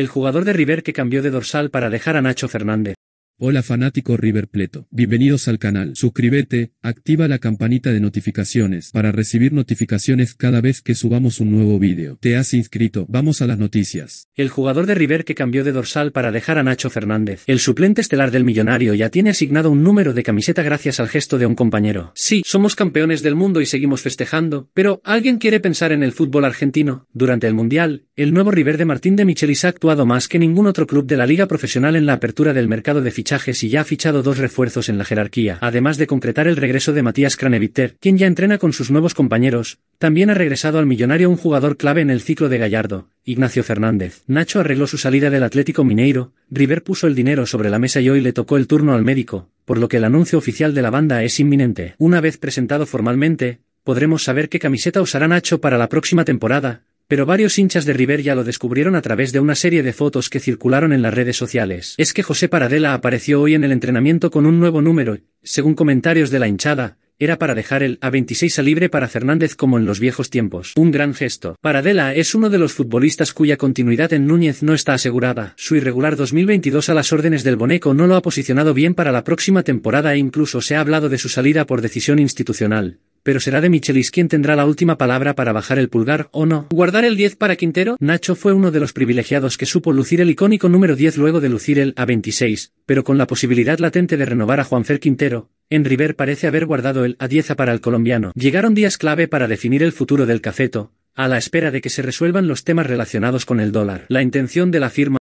el jugador de River que cambió de dorsal para dejar a Nacho Fernández. Hola fanático River Pleto, bienvenidos al canal, suscríbete, activa la campanita de notificaciones para recibir notificaciones cada vez que subamos un nuevo vídeo. Te has inscrito, vamos a las noticias. El jugador de River que cambió de dorsal para dejar a Nacho Fernández, el suplente estelar del millonario ya tiene asignado un número de camiseta gracias al gesto de un compañero. Sí, somos campeones del mundo y seguimos festejando, pero ¿alguien quiere pensar en el fútbol argentino? Durante el Mundial, el nuevo River de Martín de Michelis ha actuado más que ningún otro club de la liga profesional en la apertura del mercado de fichajes y ya ha fichado dos refuerzos en la jerarquía, además de concretar el regreso de Matías Craneviter, quien ya entrena con sus nuevos compañeros. También ha regresado al millonario un jugador clave en el ciclo de Gallardo, Ignacio Fernández. Nacho arregló su salida del Atlético Mineiro, River puso el dinero sobre la mesa y hoy le tocó el turno al médico, por lo que el anuncio oficial de la banda es inminente. Una vez presentado formalmente, podremos saber qué camiseta usará Nacho para la próxima temporada, pero varios hinchas de River ya lo descubrieron a través de una serie de fotos que circularon en las redes sociales. Es que José Paradela apareció hoy en el entrenamiento con un nuevo número, según comentarios de la hinchada, era para dejar el A26 a libre para Fernández como en los viejos tiempos. Un gran gesto. Paradela es uno de los futbolistas cuya continuidad en Núñez no está asegurada. Su irregular 2022 a las órdenes del Boneco no lo ha posicionado bien para la próxima temporada e incluso se ha hablado de su salida por decisión institucional pero será de Michelis quien tendrá la última palabra para bajar el pulgar o no. Guardar el 10 para Quintero, Nacho fue uno de los privilegiados que supo lucir el icónico número 10 luego de lucir el A26, pero con la posibilidad latente de renovar a Juanfer Quintero, en River parece haber guardado el A10 para el colombiano. Llegaron días clave para definir el futuro del cafeto, a la espera de que se resuelvan los temas relacionados con el dólar. La intención de la firma